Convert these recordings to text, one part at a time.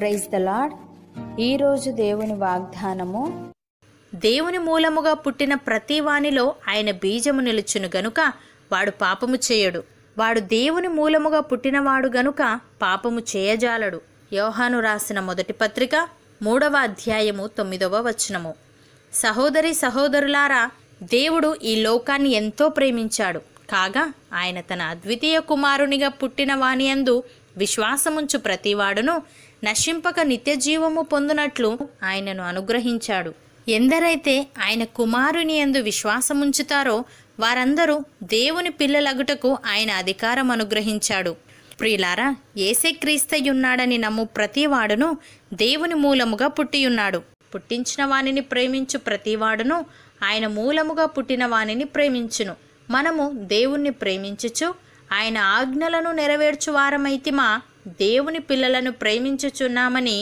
praise the lord ఈరోజు దేవుని వాగ్దానము దేవుని మూలముగా పుట్టిన ప్రతి వానిలో ఆయన బీజము నిలుచును గనుక వాడు పాపము చేయడు వాడు దేవుని మూలముగా పుట్టినవాడు గనుక పాపము చేయజాలడు యోహాను రాసిన మొదటి పత్రిక మూడవ అధ్యాయము తొమ్మిదవ వచనము సహోదరి సహోదరులారా దేవుడు ఈ లోకాన్ని ఎంతో ప్రేమించాడు కాగా ఆయన తన అద్వితీయ కుమారునిగా పుట్టిన వానియందు విశ్వాసముంచు ప్రతివాడును నశింపక నిత్యజీవము పొందునట్లు ఆయనను అనుగ్రహించాడు ఎందరైతే ఆయన కుమారుని ఎందు విశ్వాసముంచుతారో వారందరూ దేవుని పిల్లలగుటకు ఆయన అధికారం అనుగ్రహించాడు ప్రియులారా ఏసేక్రీస్తయున్నాడని నమ్ము ప్రతివాడును దేవుని మూలముగా పుట్టియున్నాడు పుట్టించిన వానిని ప్రేమించు ప్రతివాడును ఆయన మూలముగా పుట్టిన వానిని ప్రేమించును మనము దేవుణ్ణి ప్రేమించుచు ఆయన ఆజ్ఞలను నెరవేర్చు వారమైతిమా దేవుని పిల్లలను ప్రేమించుచున్నామని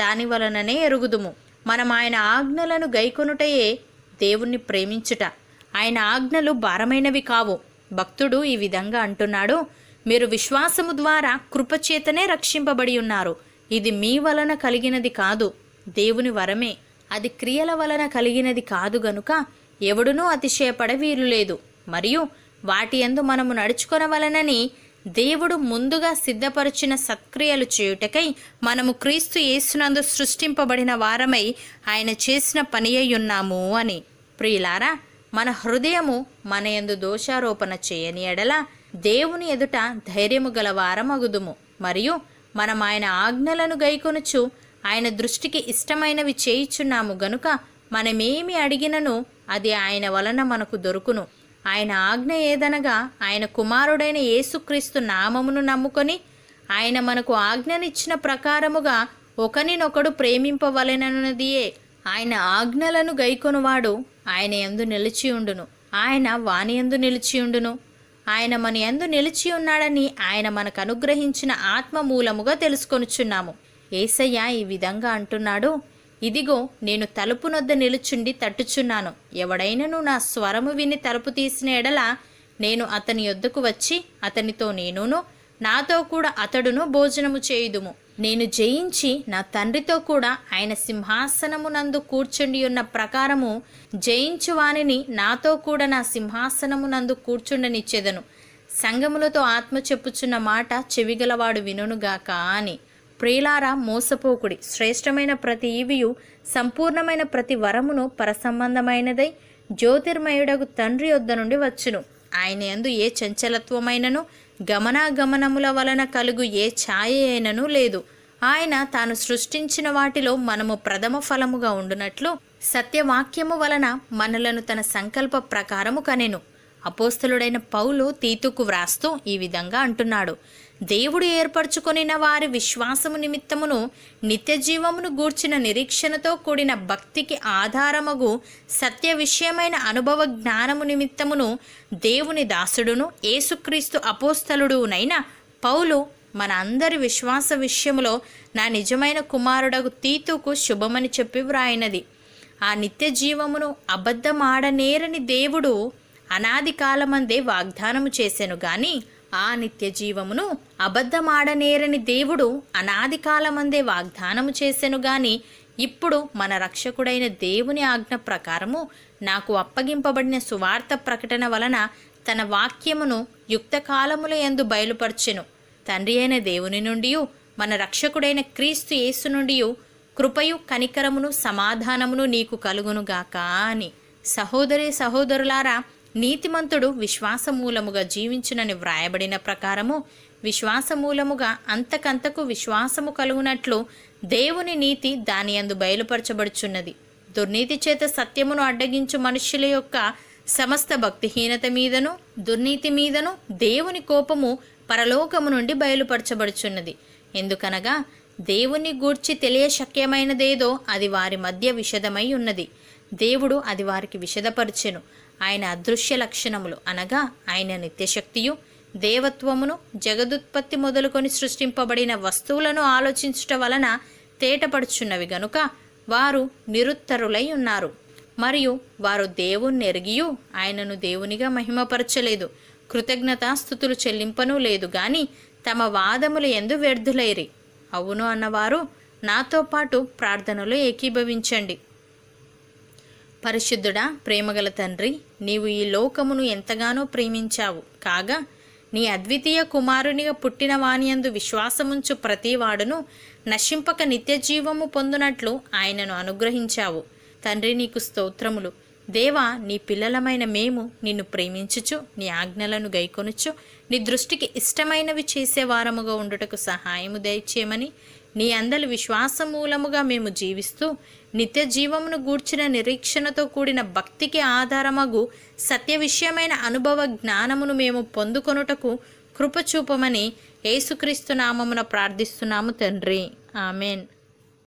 దాని వలననే ఎరుగుదుము మనం ఆయన ఆజ్ఞలను గైకొనుటయే దేవుణ్ణి ప్రేమించుట ఆయన ఆజ్ఞలు భారమైనవి కావు భక్తుడు ఈ విధంగా అంటున్నాడు మీరు విశ్వాసము ద్వారా కృపచేతనే రక్షింపబడి ఉన్నారు ఇది మీ వలన కలిగినది కాదు దేవుని వరమే అది క్రియల వలన కలిగినది కాదు గనుక ఎవడునూ అతిశయపడ వీలు లేదు మరియు వాటి ఎందు మనము నడుచుకొనవలనని దేవుడు ముందుగా సిద్ధపరిచిన సత్క్రియలు చేయుటకై మనము క్రీస్తు యేసునందు సృష్టింపబడిన వారమై ఆయన చేసిన పని ఉన్నాము అని ప్రియులారా మన హృదయము మన ఎందు దోషారోపణ చేయని ఎడల దేవుని ఎదుట ధైర్యము గల వారమగుదుము మరియు మనం ఆయన ఆజ్ఞలను గైకొనుచు ఆయన దృష్టికి ఇష్టమైనవి చేయిచున్నాము గనుక మనమేమి అడిగినను అది ఆయన వలన మనకు దొరుకును ఆయన ఆజ్ఞ ఏదనగా ఆయన కుమారుడైన యేసుక్రీస్తు నామమును నమ్ముకొని ఆయన మనకు ఆజ్ఞనిచ్చిన ప్రకారముగా ఒకనినొకడు ప్రేమింపవలెనన్నదియే ఆయన ఆజ్ఞలను గైకొనువాడు ఆయన ఎందు నిలిచియుండును ఆయన వాని ఎందు నిలిచియుండును ఆయన మన ఎందు నిలిచి ఉన్నాడని ఆయన మనకు అనుగ్రహించిన ఆత్మ మూలముగా తెలుసుకొనుచున్నాము ఏసయ్య ఈ విధంగా అంటున్నాడు ఇదిగో నేను తలుపునొద్ద నిలుచుండి తట్టుచున్నాను ఎవడైనను నా స్వరము విని తలుపు తీసిన ఎడల నేను అతని యొద్దకు వచ్చి అతనితో నేనును నాతో కూడా అతడును భోజనము చేయుదుము నేను జయించి నా తండ్రితో కూడా ఆయన సింహాసనమునందు కూర్చుండి ఉన్న ప్రకారము జయించువానిని నాతో కూడా నా సింహాసనమునందు కూర్చుండనిచ్చేదను సంగములతో ఆత్మ చెప్పుచున్న మాట చెవిగలవాడు వినునుగాక అని ప్రియులారా మోసపోకుడి శ్రేష్టమైన ప్రతి ఈవియు సంపూర్ణమైన ప్రతి వరమును పరసంబంధమైనదై జ్యోతిర్మయుడకు తండ్రి యొద్ద నుండి వచ్చును ఆయన ఎందు ఏ చంచలత్వమైనను గమనాగమనముల వలన కలుగు ఏ ఛాయ అయినను లేదు ఆయన తాను సృష్టించిన వాటిలో మనము ప్రథమ ఫలముగా ఉండునట్లు సత్యవాక్యము వలన మనలను తన సంకల్ప ప్రకారము కనెను అపోస్తలుడైన పౌలు తీతుకు వ్రాస్తూ ఈ విధంగా అంటున్నాడు దేవుడు ఏర్పరచుకొనిన వారి విశ్వాసము నిమిత్తమును నిత్యజీవమును గూర్చిన నిరీక్షణతో కూడిన భక్తికి ఆధారమగు సత్య విషయమైన అనుభవ జ్ఞానము నిమిత్తమును దేవుని దాసుడును ఏసుక్రీస్తు అపోస్తలుడునైన పౌలు మన అందరి విశ్వాస విషయంలో నా నిజమైన కుమారుడకు తీతుకు శుభమని చెప్పి వ్రాయినది ఆ నిత్య జీవమును అబద్ధమాడనేరని దేవుడు అనాది కాలమందే వాగ్దానము చేశాను కానీ ఆ నిత్య జీవమును అబద్ధమాడనేరని దేవుడు అనాది కాలమందే వాగ్దానము చేసెను గాని ఇప్పుడు మన రక్షకుడైన దేవుని ఆజ్ఞ ప్రకారము నాకు అప్పగింపబడిన సువార్త ప్రకటన వలన తన వాక్యమును యుక్తకాలముల ఎందు బయలుపరచెను తండ్రి అయిన దేవుని నుండి మన రక్షకుడైన క్రీస్తు యేసు నుండి కృపయు కనికరమును సమాధానమును నీకు కలుగునుగాక అని సహోదరి సహోదరులారా నీతిమంతుడు విశ్వాసమూలముగా జీవించునని వ్రాయబడిన ప్రకారము విశ్వాసమూలముగా అంతకంతకు విశ్వాసము కలుగునట్లు దేవుని నీతి దాని అందు బయలుపరచబడుచున్నది దుర్నీతి చేత సత్యమును అడ్డగించు మనుష్యుల యొక్క సమస్త భక్తిహీనత మీదను దుర్నీతి మీదను దేవుని కోపము పరలోకము నుండి బయలుపరచబడుచున్నది ఎందుకనగా దేవుని గూర్చి తెలియశక్యమైనదేదో అది వారి మధ్య విషదమై ఉన్నది దేవుడు అది వారికి విషదపరచెను ఆయన అదృశ్య లక్షణములు అనగా ఆయన నిత్యశక్తియు దేవత్వమును జగదుత్పత్తి మొదలుకొని సృష్టింపబడిన వస్తువులను ఆలోచించుట వలన తేటపడుచున్నవి గనుక వారు నిరుత్తరులై ఉన్నారు మరియు వారు దేవుణ్ణి ఎరిగియు ఆయనను దేవునిగా మహిమపరచలేదు కృతజ్ఞతాస్థుతులు చెల్లింపనూ లేదు గాని తమ వాదములు ఎందు వ్యర్థులైరి అవును అన్నవారు నాతో పాటు ప్రార్థనలు ఏకీభవించండి పరిశుద్ధుడా ప్రేమగల తండ్రి నీవు ఈ లోకమును ఎంతగానో ప్రేమించావు కాగా నీ అద్వితీయ కుమారునిగా పుట్టిన వానియందు విశ్వాసముంచు ప్రతివాడును నశింపక నిత్యజీవము పొందునట్లు ఆయనను అనుగ్రహించావు తండ్రి నీకు స్తోత్రములు దేవా నీ పిల్లలమైన మేము నిన్ను ప్రేమించుచు నీ ఆజ్ఞలను గైకొనుచు నీ దృష్టికి ఇష్టమైనవి చేసే వారముగా ఉండుటకు సహాయము దయచేయమని నీ అందరి విశ్వాసమూలముగా మేము జీవిస్తూ నిత్య జీవమును గూర్చిన నిరీక్షణతో కూడిన భక్తికి ఆధారమగు సత్య విషయమైన అనుభవ జ్ఞానమును మేము పొందుకొనుటకు కృపచూపమని యేసుక్రీస్తు నామమున ప్రార్థిస్తున్నాము తండ్రి ఆమెన్